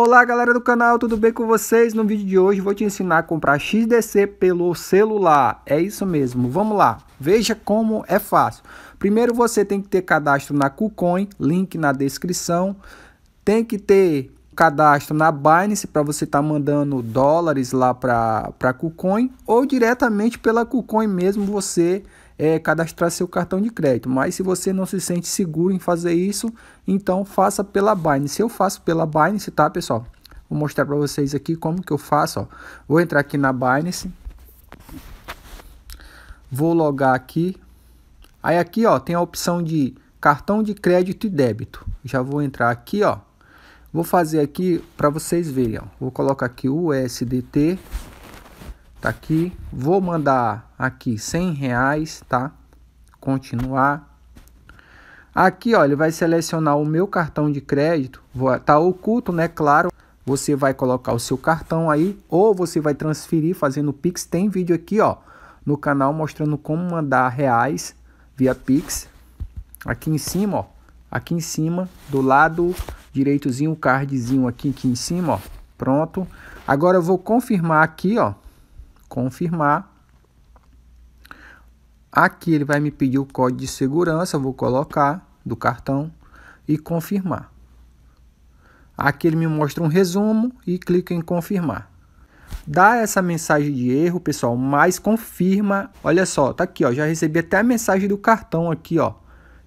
Olá galera do canal, tudo bem com vocês? No vídeo de hoje vou te ensinar a comprar XDC pelo celular, é isso mesmo, vamos lá, veja como é fácil. Primeiro você tem que ter cadastro na KuCoin, link na descrição, tem que ter cadastro na Binance para você estar tá mandando dólares lá para KuCoin ou diretamente pela KuCoin mesmo você é, cadastrar seu cartão de crédito. Mas se você não se sente seguro em fazer isso, então faça pela Binance. Eu faço pela Binance, tá, pessoal? Vou mostrar para vocês aqui como que eu faço. Ó. Vou entrar aqui na Binance. Vou logar aqui. Aí aqui ó, tem a opção de cartão de crédito e débito. Já vou entrar aqui, ó. Vou fazer aqui para vocês verem, ó. Vou colocar aqui o USDT tá aqui. Vou mandar aqui 100 reais, tá? Continuar. Aqui, ó, ele vai selecionar o meu cartão de crédito. Vou, tá oculto, né? Claro. Você vai colocar o seu cartão aí ou você vai transferir fazendo Pix. Tem vídeo aqui, ó, no canal mostrando como mandar reais via Pix. Aqui em cima, ó. Aqui em cima, do lado direitozinho, o cardzinho aqui, aqui em cima, ó. Pronto. Agora eu vou confirmar aqui, ó confirmar. Aqui ele vai me pedir o código de segurança, vou colocar do cartão e confirmar. Aqui ele me mostra um resumo e clica em confirmar. Dá essa mensagem de erro, pessoal, mas confirma. Olha só, tá aqui, ó, já recebi até a mensagem do cartão aqui, ó,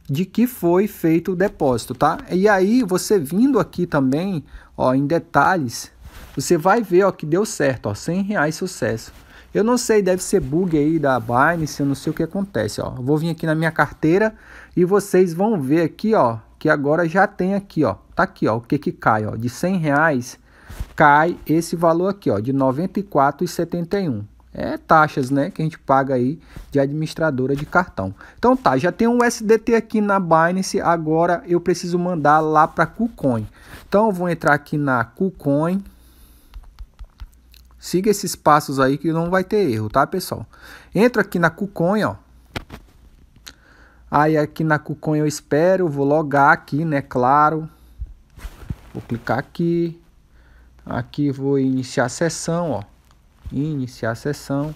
de que foi feito o depósito, tá? E aí você vindo aqui também, ó, em detalhes, você vai ver, ó, que deu certo, ó, 100 reais sucesso. Eu não sei, deve ser bug aí da Binance, eu não sei o que acontece, ó. vou vir aqui na minha carteira e vocês vão ver aqui, ó, que agora já tem aqui, ó. Tá aqui, ó, o que que cai, ó. De 100 reais cai esse valor aqui, ó, de 94,71. É taxas, né, que a gente paga aí de administradora de cartão. Então tá, já tem um SDT aqui na Binance, agora eu preciso mandar lá para KuCoin. Então eu vou entrar aqui na KuCoin. Siga esses passos aí que não vai ter erro, tá, pessoal? Entro aqui na Cuconha, ó. Aí aqui na Cuconha eu espero, vou logar aqui, né, claro. Vou clicar aqui. Aqui vou iniciar a sessão, ó. Iniciar a sessão.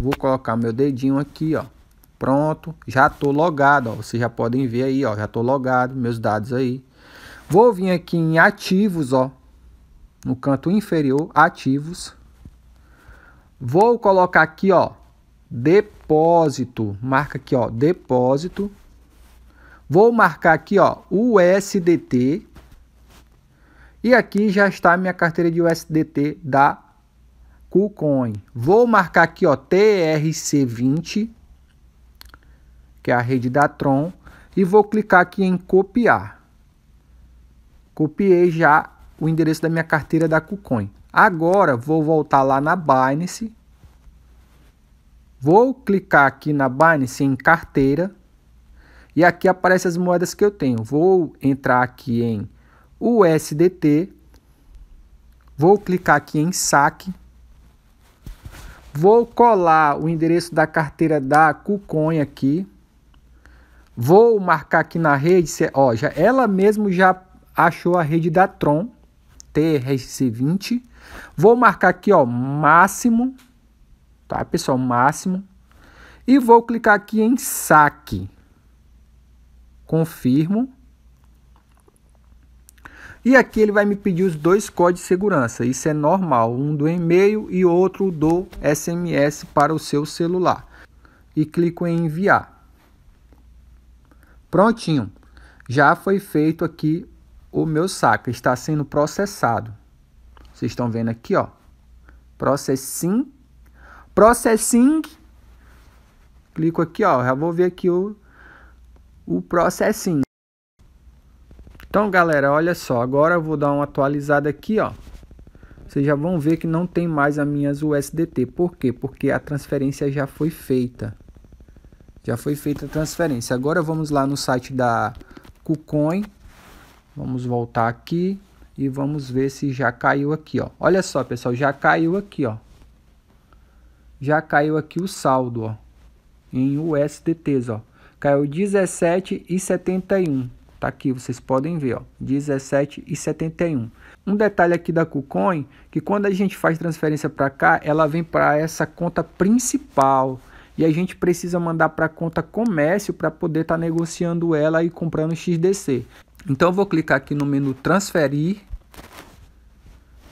Vou colocar meu dedinho aqui, ó. Pronto, já tô logado, ó. Vocês já podem ver aí, ó, já tô logado, meus dados aí. Vou vir aqui em ativos, ó no canto inferior, ativos. Vou colocar aqui, ó, depósito, marca aqui, ó, depósito. Vou marcar aqui, ó, USDT. E aqui já está a minha carteira de USDT da KuCoin. Vou marcar aqui, ó, TRC20, que é a rede da Tron, e vou clicar aqui em copiar. Copiei já o endereço da minha carteira da KuCoin. Agora vou voltar lá na Binance. Vou clicar aqui na Binance em carteira. E aqui aparecem as moedas que eu tenho. Vou entrar aqui em USDT. Vou clicar aqui em saque. Vou colar o endereço da carteira da KuCoin aqui. Vou marcar aqui na rede, ó, já, ela mesmo já achou a rede da Tron. TRC20. Vou marcar aqui, ó, máximo, tá, pessoal, máximo. E vou clicar aqui em saque. Confirmo. E aqui ele vai me pedir os dois códigos de segurança. Isso é normal, um do e-mail e outro do SMS para o seu celular. E clico em enviar. Prontinho. Já foi feito aqui o meu saco está sendo processado. Vocês estão vendo aqui, ó. Processing. Processing. Clico aqui, ó. Já vou ver aqui o, o processing. Então, galera, olha só. Agora eu vou dar uma atualizada aqui, ó. Vocês já vão ver que não tem mais as minhas USDT. Por quê? Porque a transferência já foi feita. Já foi feita a transferência. Agora vamos lá no site da KuCoin Vamos voltar aqui e vamos ver se já caiu aqui, ó. Olha só, pessoal, já caiu aqui, ó. Já caiu aqui o saldo, ó. Em USDTs, ó. Caiu 17,71. Tá aqui, vocês podem ver, ó, 17,71. Um detalhe aqui da KuCoin, que quando a gente faz transferência para cá, ela vem para essa conta principal. E a gente precisa mandar para a conta comércio para poder estar tá negociando ela e comprando XDC. Então, vou clicar aqui no menu Transferir.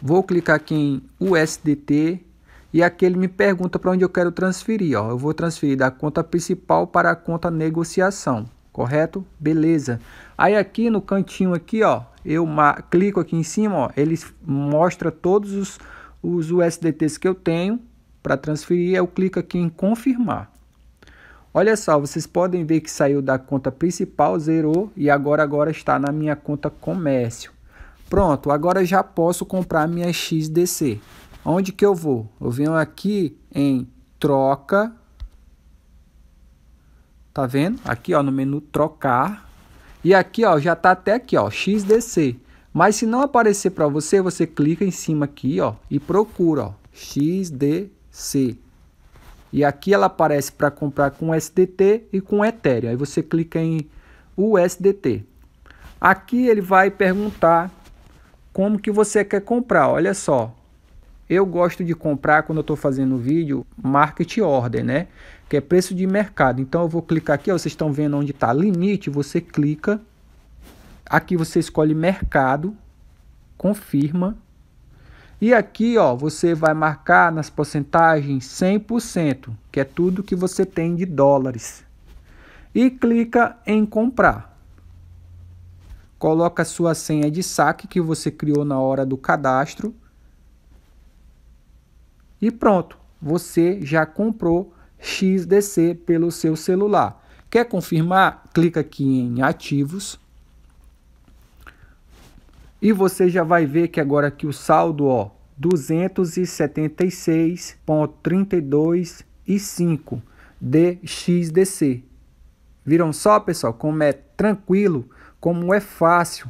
Vou clicar aqui em USDT. E aqui ele me pergunta para onde eu quero transferir. Ó. Eu vou transferir da conta principal para a conta negociação. Correto? Beleza. Aí aqui no cantinho aqui, ó, eu clico aqui em cima, ó, ele mostra todos os, os USDTs que eu tenho para transferir. Eu clico aqui em confirmar. Olha só, vocês podem ver que saiu da conta principal, zerou e agora, agora está na minha conta comércio. Pronto, agora já posso comprar minha XDC. Onde que eu vou? Eu venho aqui em troca. Tá vendo? Aqui ó, no menu trocar. E aqui ó, já tá até aqui ó, XDC. Mas se não aparecer para você, você clica em cima aqui ó e procura ó, XDC. E aqui ela aparece para comprar com SDT e com Ethereum. Aí você clica em USDT. Aqui ele vai perguntar como que você quer comprar. Olha só, eu gosto de comprar quando eu estou fazendo vídeo market order, né? Que é preço de mercado. Então eu vou clicar aqui, ó, vocês estão vendo onde está limite, você clica. Aqui você escolhe mercado, confirma. E aqui, ó, você vai marcar nas porcentagens 100%, que é tudo que você tem de dólares. E clica em comprar. Coloca a sua senha de saque que você criou na hora do cadastro. E pronto, você já comprou XDC pelo seu celular. Quer confirmar? Clica aqui em ativos. E você já vai ver que agora que o saldo, ó, 276.32 e 5 DXDC. Viram só, pessoal, como é tranquilo, como é fácil.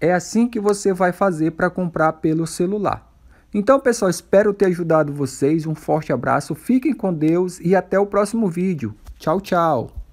É assim que você vai fazer para comprar pelo celular. Então, pessoal, espero ter ajudado vocês. Um forte abraço, fiquem com Deus e até o próximo vídeo. Tchau, tchau.